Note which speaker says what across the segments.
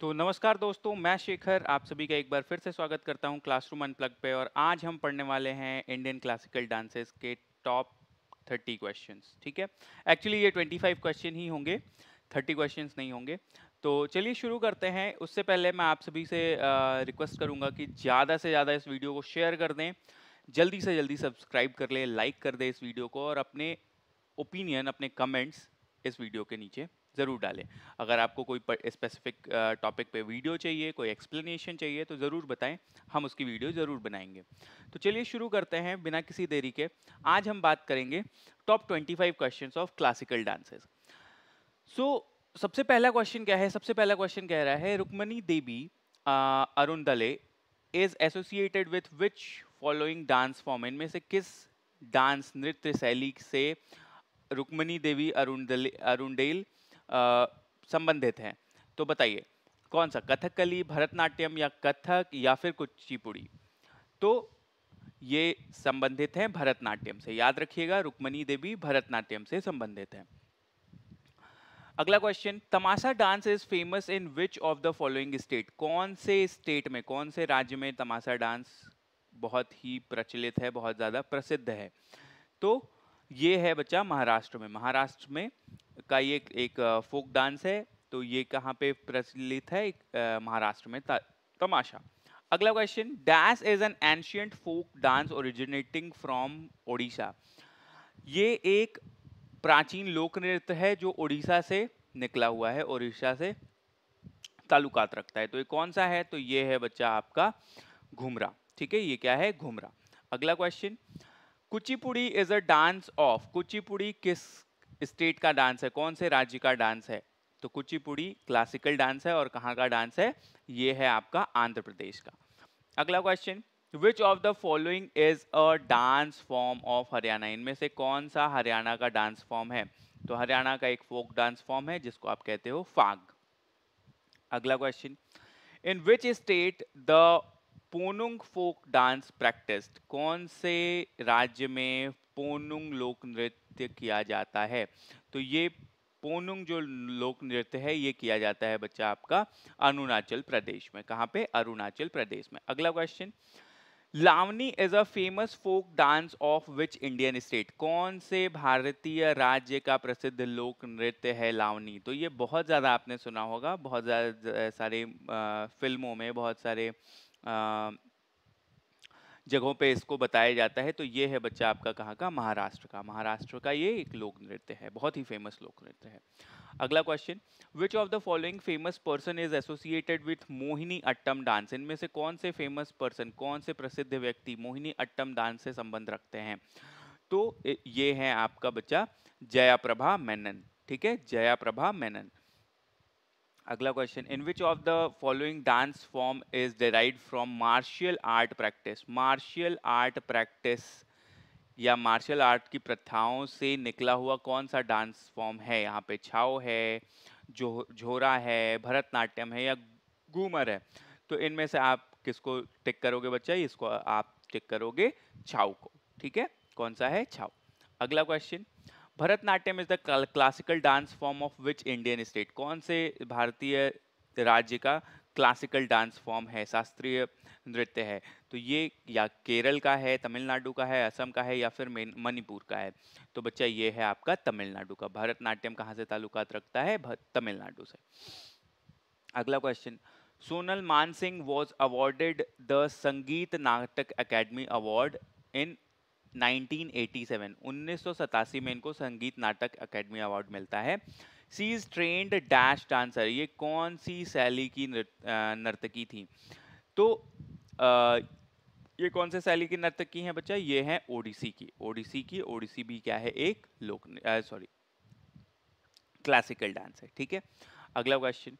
Speaker 1: तो नमस्कार दोस्तों मैं शेखर आप सभी का एक बार फिर से स्वागत करता हूं क्लासरूम अनप्लग पे और आज हम पढ़ने वाले हैं इंडियन क्लासिकल डांसेस के टॉप थर्टी क्वेश्चंस ठीक है एक्चुअली ये ट्वेंटी फाइव क्वेश्चन ही होंगे थर्टी क्वेश्चंस नहीं होंगे तो चलिए शुरू करते हैं उससे पहले मैं आप सभी से रिक्वेस्ट करूँगा कि ज़्यादा से ज़्यादा इस वीडियो को शेयर कर दें जल्दी से जल्दी सब्सक्राइब कर लें लाइक कर दें इस वीडियो को और अपने ओपिनियन अपने कमेंट्स इस वीडियो के नीचे ज़रूर डालें अगर आपको कोई स्पेसिफिक टॉपिक पे वीडियो चाहिए कोई एक्सप्लेनेशन चाहिए तो ज़रूर बताएं हम उसकी वीडियो ज़रूर बनाएंगे तो चलिए शुरू करते हैं बिना किसी देरी के आज हम बात करेंगे top twenty five question of classical dances so सबसे पहला क्वेश्चन क्या है सबसे पहला क्वेश्चन कह रहा है Rukmani Devi Arundale is associated with which following dance form इनमें से किस डांस नृत्य शैली से रुक्मणी देवी अरुण अरुणडेल संबंधित हैं तो बताइए कौन सा कथकली भरतनाट्यम या कथक या फिर कुचिपुड़ी तो ये संबंधित हैं भरतनाट्यम से याद रखिएगा रुक्मणी देवी भरतनाट्यम से संबंधित हैं अगला question Tamasha dance is famous in which of the following state कौन से स्टेट में कौन से राज्य में तमाशा डांस बहुत ही प्रचलित है बहुत ज़्यादा प्रसिद्ध है तो ये है बच्चा महाराष्ट्र में महाराष्ट्र में का ये एक फोक डांस है तो ये कहाँ पे प्रचलित है महाराष्ट्र में तमाशा अगला question dash is an ancient folk dance originating from Odisha ये एक प्राचीन लोक नृत्य है जो ओडिशा से निकला हुआ है ओडिशा से तालुकात रखता है तो ये कौन सा है तो ये है बच्चा आपका घुमरा ठीक है ये क्या है घुमरा अगला question Kuchipudi is a dance of Kuchipudi किस स्टेट का डांस है कौन से राज्य का डांस है तो कुचिपुड़ी क्लासिकल डांस है और कहाँ का डांस है ये है आपका आंध्र प्रदेश का अगला question which of the following is a dance form of Haryana इनमें से कौन सा हरियाणा का डांस फॉर्म है तो हरियाणा का एक फोक डांस फॉर्म है जिसको आप कहते हो फाग अगला question in which state the Ponung folk dance practice कौन से राज्य में पोनुंग लोक नृत्य किया जाता है तो ये पोनुंग जो लोक नृत्य है ये किया जाता है बच्चा आपका अरुणाचल प्रदेश में कहाँ पे अरुणाचल प्रदेश में अगला question Lavani is a famous folk dance of which Indian state कौन से भारतीय राज्य का प्रसिद्ध लोक नृत्य है लावनी तो ये बहुत ज़्यादा आपने सुना होगा बहुत ज़्यादा सारे फिल्मों में बहुत सारे जगहों पे इसको बताया जाता है तो ये है बच्चा आपका कहाँ का महाराष्ट्र का महाराष्ट्र का ये एक लोक नृत्य है बहुत ही फेमस लोक नृत्य है अगला question which of the following famous person is associated with Mohini Attam dance इनमें से कौन से फेमस पर्सन कौन से प्रसिद्ध व्यक्ति मोहिनी अट्टम डांस से संबंध रखते हैं तो ये है आपका बच्चा जया प्रभा मेनन ठीक है जया प्रभा मेनन अगला question in which of the following dance form is derived from martial art practice martial art practice या मार्शल आर्ट की प्रथाओं से निकला हुआ कौन सा डांस फॉर्म है यहाँ पे छाओ है जो झोरा है भरतनाट्यम है या घूमर है तो इनमें से आप किसको टिक करोगे बच्चा इसको आप टिक करोगे छाऊ को ठीक है कौन सा है छाऊ अगला question Bharatanatyam is the classical dance form of which Indian state कौन से भारतीय राज्य का क्लासिकल डांस फॉर्म है शास्त्रीय नृत्य है तो ये या केरल का है तमिलनाडु का है असम का है या फिर मणिपुर का है तो बच्चा ये है आपका तमिलनाडु का भरतनाट्यम कहाँ से ताल्लुकात रखता है तमिलनाडु से अगला क्वेश्चन सोनल मान सिंह वॉज अवार्डेड द संगीत नाटक अकेडमी अवार्ड इन 1987 1987 में इनको संगीत नाटक अकेडमी अवार्ड मिलता है she is trained dash dancer ये कौन सी शैली की नर्तकी थी तो आ, ये कौन से शैली की नर्तकी हैं बच्चा ये है ओडिसी की ओडिसी की ओडिसी भी क्या है एक लोक सॉरी क्लासिकल डांस है ठीक है अगला क्वेश्चन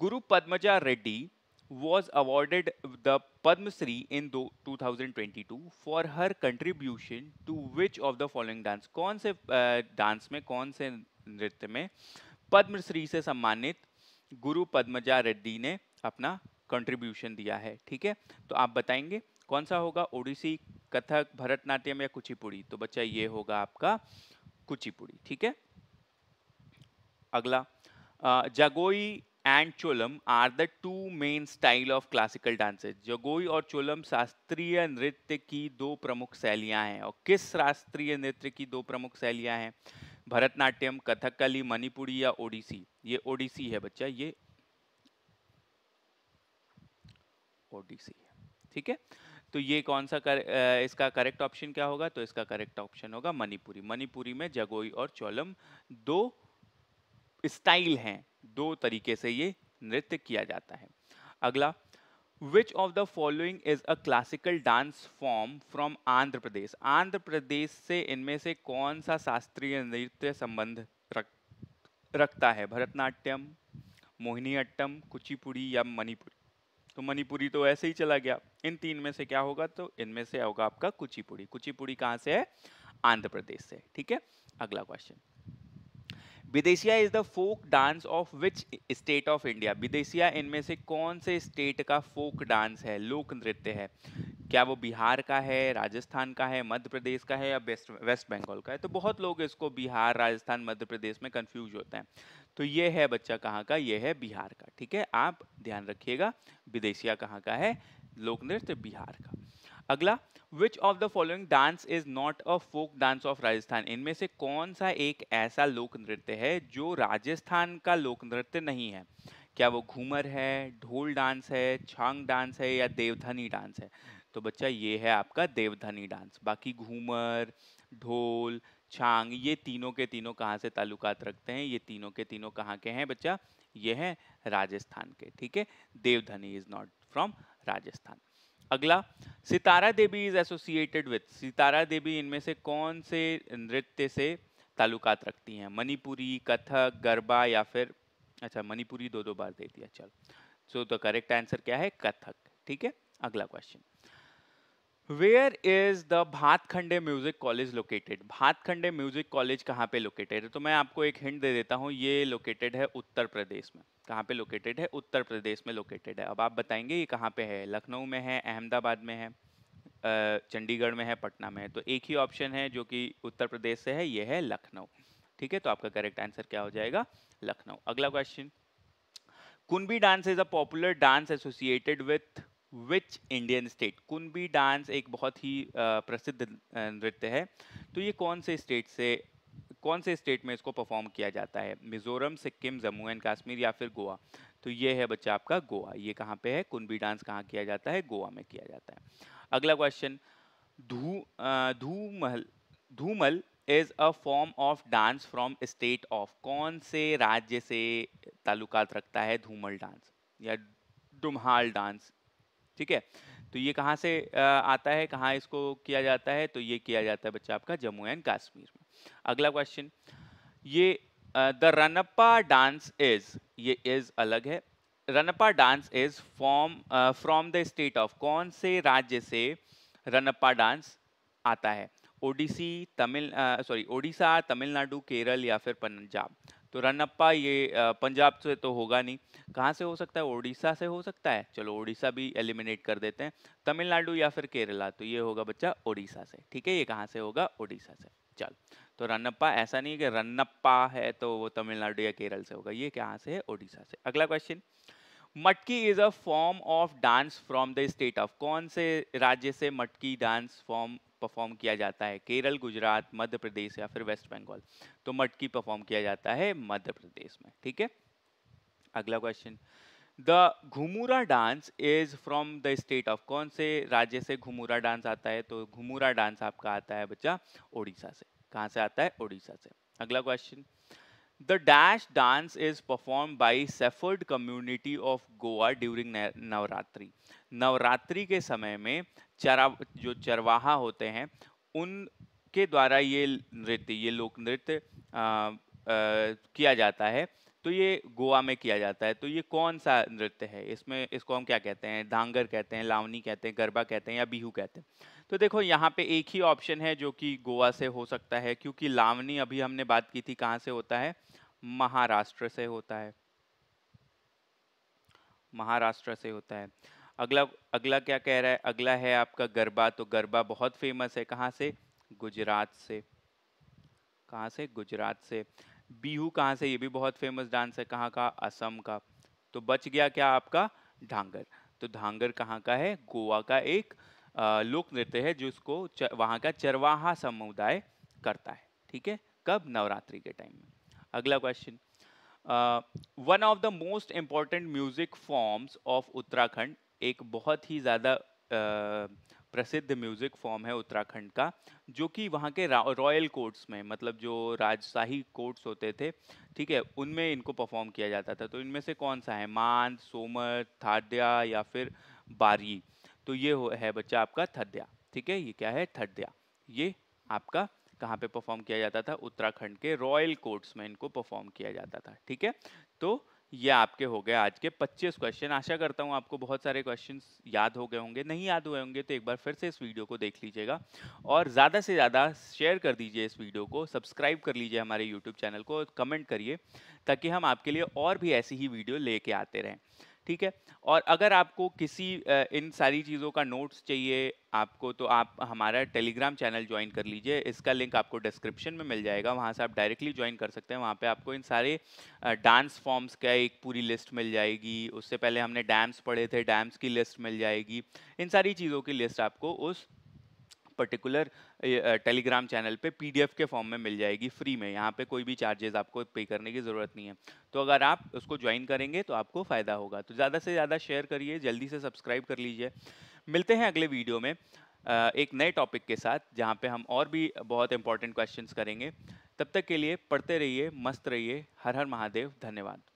Speaker 1: गुरु Padmaja Reddy was awarded the Padma Shri in 2022 for her contribution to which of the following dance कौन से डांस में कौन से नृत्य में पद्म श्री से सम्मानित गुरु पद्मजा रेड्डी ने अपना कंट्रीब्यूशन दिया है ठीक है तो आप बताएंगे कौन सा होगा ओडिसी कथक भरतनाट्यम या कुचिपुड़ी तो बच्चा ये होगा आपका कुचिपुड़ी ठीक है अगला Jagoi and Cholom are the two main style of classical dances Jagoi और चोलम शास्त्रीय नृत्य की दो प्रमुख शैलियां हैं और किस शास्त्रीय नृत्य की दो प्रमुख शैलियां हैं भरतनाट्यम कथकली मणिपुरी या ओडिसी ये ओडिसी है बच्चा ये ओडिसी है ठीक है तो ये कौन सा कर, इसका करेक्ट ऑप्शन क्या होगा तो इसका करेक्ट ऑप्शन होगा मणिपुरी मणिपुरी में जगोई और चोलम दो स्टाइल हैं दो तरीके से ये नृत्य किया जाता है अगला which of the following is a classical dance form from Andhra Pradesh Andhra Pradesh से इनमें से कौन सा शास्त्रीय नृत्य संबंध रख रखता है भरतनाट्यम मोहिनीअट्टम कुचिपुड़ी या मणिपुरी तो मणिपुरी तो ऐसे ही चला गया इन तीन में से क्या होगा तो इनमें से होगा आपका कुचिपुड़ी कुचिपुड़ी कहाँ से है आंध्र प्रदेश से ठीक है अगला question Bidesia is the folk dance of which state of India Bidesia इनमें से कौन से स्टेट का फोक डांस है लोक नृत्य है क्या वो बिहार का है राजस्थान का है मध्य प्रदेश का है या वेस्ट वेस्ट बंगाल का है तो बहुत लोग इसको बिहार राजस्थान मध्य प्रदेश में कंफ्यूज होते हैं तो ये है बच्चा कहाँ का ये है बिहार का ठीक है आप ध्यान रखिएगा विदेशिया कहाँ का है लोक नृत्य बिहार का अगला which of the following dance is not a folk dance of Rajasthan इनमें से कौन सा एक ऐसा लोक नृत्य है जो राजस्थान का लोक नृत्य नहीं है क्या वो घूमर है ढोल डांस है छांग डांस है या देवधनी डांस है तो बच्चा ये है आपका देवधनी डांस बाकी घूमर ढोल छांग ये तीनों के तीनों कहाँ से ताल्लुकात रखते हैं ये तीनों के तीनों कहाँ के हैं बच्चा ये है राजस्थान के ठीक है Deodhani is not from Rajasthan अगला Sitara Devi is associated with Sitara Devi इनमें से कौन से नृत्य से ताल्लुकात रखती हैं मणिपुरी कथक गरबा या फिर अच्छा मणिपुरी दो दो बार दे दिया चल सो द करेक्ट आंसर क्या है कथक ठीक है अगला question where is the Bhatkhande music college located Bhatkhande music college कहाँ पे लोकेटेड है तो मैं आपको एक हिंट दे देता हूँ ये लोकेटेड है उत्तर प्रदेश में कहाँ पे लोकेटेड है उत्तर प्रदेश में लोकेटेड है अब आप बताएंगे ये कहाँ पे है लखनऊ में है अहमदाबाद में है चंडीगढ़ में है पटना में है तो एक ही ऑप्शन है जो कि उत्तर प्रदेश से है ये है लखनऊ ठीक है तो आपका करेक्ट आंसर क्या हो जाएगा लखनऊ अगला question Kunbi dance is a popular dance associated with which Indian state Kunbi dance एक बहुत ही प्रसिद्ध नृत्य है तो ये कौन से स्टेट से कौन से स्टेट में इसको परफॉर्म किया जाता है मिजोरम सिक्किम जम्मू एंड कश्मीर या फिर गोवा तो ये है बच्चा आपका गोवा ये कहाँ पे है कुंबी डांस कहाँ किया जाता है गोवा में किया जाता है अगला क्वेश्चन धू Dhumal Dhumal is a form of dance from state of कौन से राज्य से ताल्लुकात रखता है धूमल डांस या डुमहाल डांस ठीक है तो ये कहाँ से आता है कहाँ इसको किया जाता है तो ये किया जाता है बच्चा आपका जम्मू एंड कश्मीर में अगला क्वेश्चन ये द रनप्पा डांस इज ये इज अलग है Ranappa dance is form from the state of कौन से राज्य से रनप्पा डांस आता है ओडिसी तमिल सॉरी ओडिशा तमिलनाडु केरल या फिर पंजाब तो रनप्पा ये पंजाब से तो होगा नहीं कहाँ से हो सकता है उड़ीसा से हो सकता है चलो उड़ीसा भी एलिमिनेट कर देते हैं तमिलनाडु या फिर केरला तो ये होगा बच्चा उड़ीसा से ठीक है ये कहाँ से होगा ओडिशा से चल तो रनप्पा ऐसा नहीं है कि रनप्पा है तो वो तमिलनाडु या केरल से होगा ये कहाँ से है ओडिशा से अगला question Matki is a form of dance from the state of कौन से राज्य से मटकी डांस फॉर्म परफॉर्म किया जाता है केरल गुजरात मध्य प्रदेश या फिर वेस्ट बंगाल तो मटकी परफॉर्म किया जाता है मध्य प्रदेश में ठीक है अगला question the Ghumura dance is from the state of कौन से राज्य से घुमूरा डांस आता है तो घुमूरा डांस आपका आता है बच्चा ओडिशा से कहाँ से आता है ओडिशा से अगला question The dash dance is performed by shepherd community of Goa during Navratri. Navratri के समय में चरा जो चरवाहा होते हैं उनके द्वारा ये नृत्य ये लोक नृत्य किया जाता है तो ये गोवा में किया जाता है तो ये कौन सा नृत्य है इसमें इसको हम क्या कहते हैं धांगर कहते हैं लावनी कहते हैं गरबा कहते हैं या बिहू कहते हैं तो देखो यहाँ पे एक ही ऑप्शन है जो कि गोवा से हो सकता है क्योंकि लावनी अभी हमने बात की थी कहाँ से होता है महाराष्ट्र से होता है महाराष्ट्र से होता है अगला अगला क्या कह रहा है अगला है आपका गरबा तो गरबा बहुत फेमस है कहाँ से गुजरात से कहाँ से गुजरात से बीहू कहाँ से ये भी बहुत फेमस डांस है कहाँ का असम का तो बच गया क्या आपका ढांगर तो ढांगर कहाँ का है गोवा का एक लोक नृत्य है जिसको वहाँ का चरवाहा समुदाय करता है ठीक है कब नवरात्रि के टाइम में अगला question one of the most important music forms of Uttarakhand एक बहुत ही ज़्यादा uh, प्रसिद्ध म्यूजिक फॉर्म है उत्तराखंड का जो कि वहाँ के रॉयल कोर्ट्स में मतलब जो राजशाही कोर्ट्स होते थे ठीक है उनमें इनको परफॉर्म किया जाता था तो इनमें से कौन सा है मांद सोमर थाद्या या फिर बारी तो ये है बच्चा आपका थद्या ठीक है ये क्या है थद्या ये आपका कहाँ पे परफॉर्म किया जाता था उत्तराखंड के रॉयल कोर्ट्स में इनको परफॉर्म किया जाता था ठीक है तो ये आपके हो गए आज के 25 क्वेश्चन आशा करता हूँ आपको बहुत सारे क्वेश्चन याद हो गए होंगे नहीं याद हुए होंगे तो एक बार फिर से इस वीडियो को देख लीजिएगा और ज़्यादा से ज़्यादा शेयर कर दीजिए इस वीडियो को सब्सक्राइब कर लीजिए हमारे यूट्यूब चैनल को और कमेंट करिए ताकि हम आपके लिए और भी ऐसी ही वीडियो लेके आते रहें ठीक है और अगर आपको किसी इन सारी चीज़ों का नोट्स चाहिए आपको तो आप हमारा टेलीग्राम चैनल ज्वाइन कर लीजिए इसका लिंक आपको डिस्क्रिप्शन में मिल जाएगा वहाँ से आप डायरेक्टली ज्वाइन कर सकते हैं वहाँ पे आपको इन सारे डांस फॉर्म्स का एक पूरी लिस्ट मिल जाएगी उससे पहले हमने डैम्स पढ़े थे डैम्स की लिस्ट मिल जाएगी इन सारी चीज़ों की लिस्ट आपको उस पर्टिकुलर टेलीग्राम चैनल पे पीडीएफ के फॉर्म में मिल जाएगी फ्री में यहाँ पे कोई भी चार्जेस आपको पे करने की ज़रूरत नहीं है तो अगर आप उसको ज्वाइन करेंगे तो आपको फ़ायदा होगा तो ज़्यादा से ज़्यादा शेयर करिए जल्दी से सब्सक्राइब कर लीजिए मिलते हैं अगले वीडियो में एक नए टॉपिक के साथ जहाँ पर हम और भी बहुत इंपॉर्टेंट क्वेश्चन करेंगे तब तक के लिए पढ़ते रहिए मस्त रहिए हर हर महादेव धन्यवाद